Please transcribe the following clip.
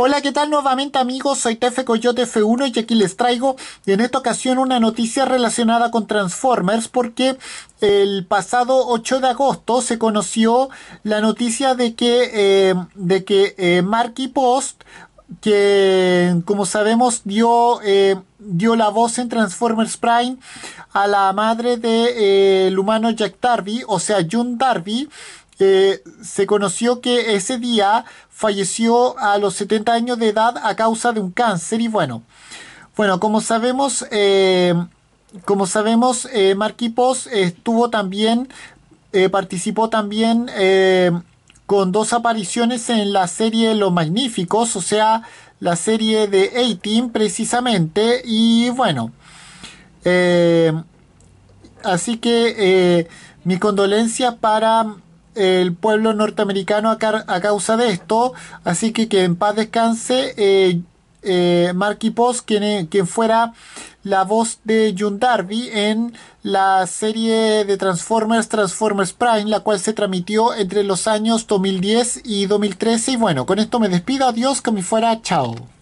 Hola, ¿qué tal nuevamente amigos? Soy Tefe Coyote F1 y aquí les traigo en esta ocasión una noticia relacionada con Transformers porque el pasado 8 de agosto se conoció la noticia de que, eh, de que eh, Marky Post que como sabemos dio, eh, dio la voz en Transformers Prime a la madre del de, humano Jack Darby, o sea June Darby, eh, se conoció que ese día falleció a los 70 años de edad a causa de un cáncer y bueno, bueno, como sabemos, eh, como sabemos, eh, estuvo también, eh, participó también con dos apariciones en la serie Los Magníficos, o sea, la serie de a precisamente, y bueno, así que mi condolencia para el pueblo norteamericano a, a, causa de esto. Así que que en paz descanse eh, eh Marky Post, quien, e, quien fuera la voz de John Darby en la serie de Transformers Transformers Prime, la cual se transmitió entre los años 2010 y 2013. Y bueno, con esto me despido, adiós, que me fuera, chao.